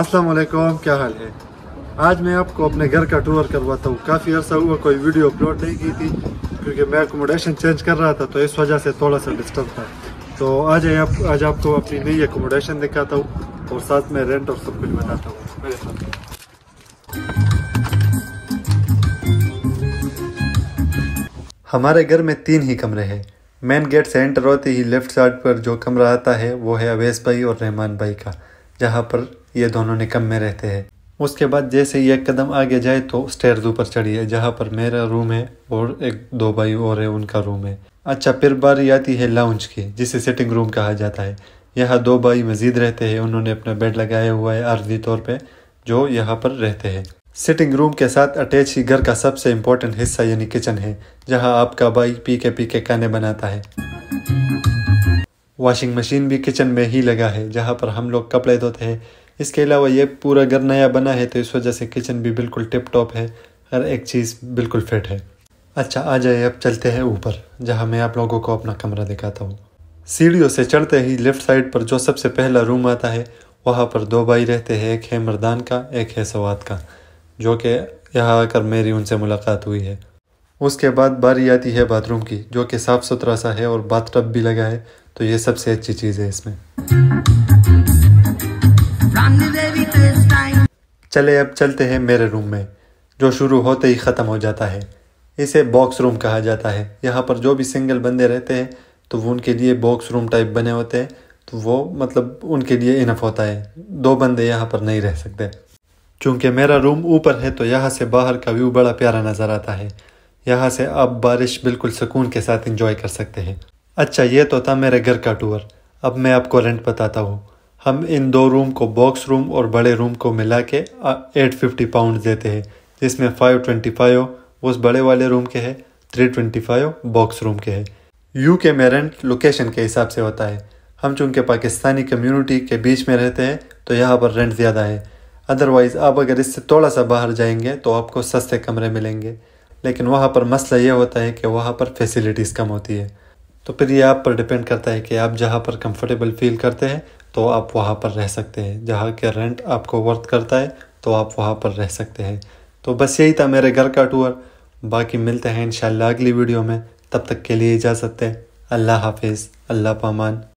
अस्सलाम वालेकुम क्या हाल है आज मैं आपको अपने घर का टूर करवाता हूँ काफ़ी अर्सा हुआ कोई वीडियो अपलोड नहीं की थी क्योंकि मैं अकोमोडेशन चेंज कर रहा था तो इस वजह से थोड़ा सा डिस्टर्ब था तो आज आप आज आपको अपनी नई अकोमोडेशन दिखाता हूँ और साथ में रेंट और सब कुछ बताता हूँ मेरे साथ हमारे घर में तीन ही कमरे हैं मेन गेट से एंटर होते ही लेफ्ट साइड पर जो कमरा आता है वो है अवेश भाई और रहमान भाई का जहाँ पर ये दोनों निकम में रहते हैं उसके बाद जैसे ही एक कदम आगे जाए तो स्टेयर ऊपर चढ़िए जहाँ पर मेरा रूम है और एक दो भाई और है उनका रूम है अच्छा फिर बारी आती है लाउंज की जिसे सिटिंग रूम कहा जाता है यहाँ दो भाई मजीद रहते हैं उन्होंने अपना बेड लगाया हुआ है अर्जी तौर पर जो यहाँ पर रहते हैं सिटिंग रूम के साथ अटैच ही घर का सबसे इम्पोर्टेंट हिस्सा यानी किचन है जहाँ आपका भाई पी के पी के खाने बनाता है वॉशिंग मशीन भी किचन में ही लगा है जहाँ पर हम लोग कपड़े धोते हैं इसके अलावा ये पूरा घर नया बना है तो इस वजह से किचन भी बिल्कुल टिप टॉप है हर एक चीज़ बिल्कुल फिट है अच्छा आ जाए अब चलते हैं ऊपर जहाँ मैं आप लोगों को अपना कमरा दिखाता हूँ सीढ़ियों से चढ़ते ही लेफ्ट साइड पर जो सबसे पहला रूम आता है वहाँ पर दो भाई रहते हैं एक है मरदान का एक है सवाद का जो कि यहाँ आकर मेरी उनसे मुलाकात हुई है उसके बाद बारी आती है बाथरूम की जो कि साफ़ सुथरा सा है और बाथटब भी लगा है तो ये सबसे अच्छी चीज़ है इसमें चले अब चलते हैं मेरे रूम में जो शुरू होते ही ख़त्म हो जाता है इसे बॉक्स रूम कहा जाता है यहाँ पर जो भी सिंगल बंदे रहते हैं तो वो उनके लिए बॉक्स रूम टाइप बने होते हैं तो वो मतलब उनके लिए इनफ होता है दो बंदे यहाँ पर नहीं रह सकते चूँकि मेरा रूम ऊपर है तो यहाँ से बाहर का व्यू बड़ा प्यारा नज़र आता है यहाँ से आप बारिश बिल्कुल सुकून के साथ इंजॉय कर सकते हैं अच्छा ये तो था मेरे घर का टूर अब मैं आपको रेंट बताता हूँ हम इन दो रूम को बॉक्स रूम और बड़े रूम को मिला के एट फिफ्टी पाउंड देते हैं जिसमें फाइव ट्वेंटी फाइव उस बड़े वाले रूम के है three twenty five box room के है यू के में रेंट लोकेशन के हिसाब से होता है हम चूँकि पाकिस्तानी कम्युनिटी के बीच में रहते हैं तो यहाँ पर रेंट ज़्यादा है अदरवाइज़ आप अगर इससे थोड़ा सा बाहर जाएंगे तो आपको सस्ते कमरे मिलेंगे लेकिन वहाँ पर मसला ये होता है कि वहाँ पर फैसिलिटीज़ कम होती है तो फिर ये आप पर डिपेंड करता है कि आप जहाँ पर कंफर्टेबल फील करते हैं तो आप वहाँ पर रह सकते हैं जहाँ के रेंट आपको वर्थ करता है तो आप वहाँ पर रह सकते हैं तो बस यही था मेरे घर का टूर बाकी मिलते हैं इन अगली वीडियो में तब तक के लिए इजाज़त है अल्लाह हाफिज़ अल्लाह पामान